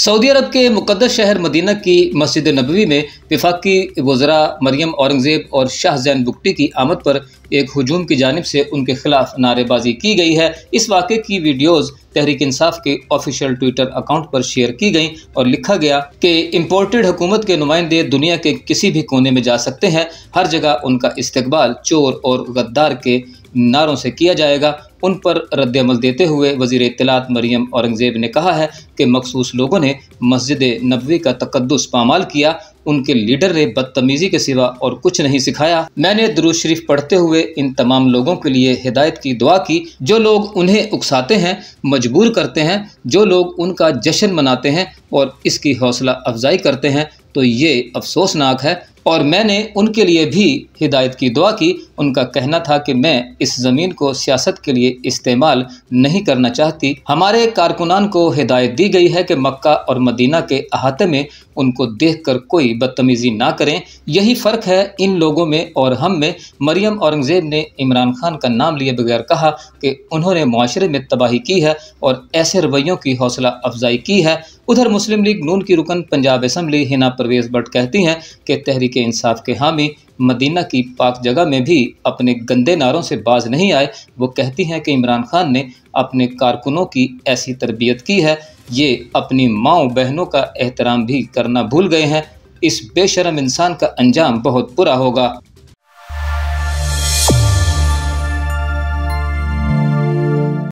Saudi अरब के मुकदस शहर Medina की मस्जिद नबवी में विफाकी वजरा मरियम औरंगजेब और शाह जैन बुकटी की आमद पर एक हजूम की जानब से उनके खिलाफ नारेबाजी की गई है इस वाक़े की वीडियोज़ तहरीक इंसाफ के ऑफिशियल ट्विटर अकाउंट पर शेयर की गई और लिखा गया कि इम्पोर्टेड हुकूमत के नुमाइंदे दुनिया के किसी भी कोने में जा सकते हैं हर जगह उनका इस्तबाल चोर और गद्दार के नारों से किया जाएगा उन पर रद्दमल देते हुए वजीर इतलात मरियम औरंगज़ेब ने कहा है कि मखसूस लोगों ने मस्जिद नबी का तकदस पामाल किया उनके लीडर ने बदतमीज़ी के सिवा और कुछ नहीं सिखाया मैंने दरुज शरीफ पढ़ते हुए इन तमाम लोगों के लिए हिदायत की दुआ की जो लोग उन्हें उकसाते हैं मजबूर करते हैं जो लोग उनका जश्न मनाते हैं और इसकी हौसला अफजाई करते हैं तो ये अफसोसनाक है और मैंने उनके लिए भी हिदायत की दुआ की उनका कहना था कि मैं इस ज़मीन को सियासत के लिए इस्तेमाल नहीं करना चाहती हमारे कारकुनान को हिदायत दी गई है कि मक्का और मदीना के अहाते में उनको देख कर कोई बदतमीज़ी ना करें यही फ़र्क है इन लोगों में और हम में मरियम औरंगज़ेब ने इमरान खान का नाम लिए बगैर कहा कि उन्होंने माशरे में तबाही की है और ऐसे रवैयों की हौसला अफजाई की है उधर मुस्लिम लीग नून की रुकन पंजाब असम्बली हिना परवेज़ भट्ट कहती हैं कि तहरीक के इंसाफ के हामी मदीना की पाक जगह में भी अपने गंदे नारों से बाज नहीं आए वो कहती हैं कि इमरान खान ने अपने कारकुनों की ऐसी तरबियत की है ये अपनी माओ बहनों का एहतराम भी करना भूल गए हैं इस बेशरम इंसान का अंजाम बहुत बुरा होगा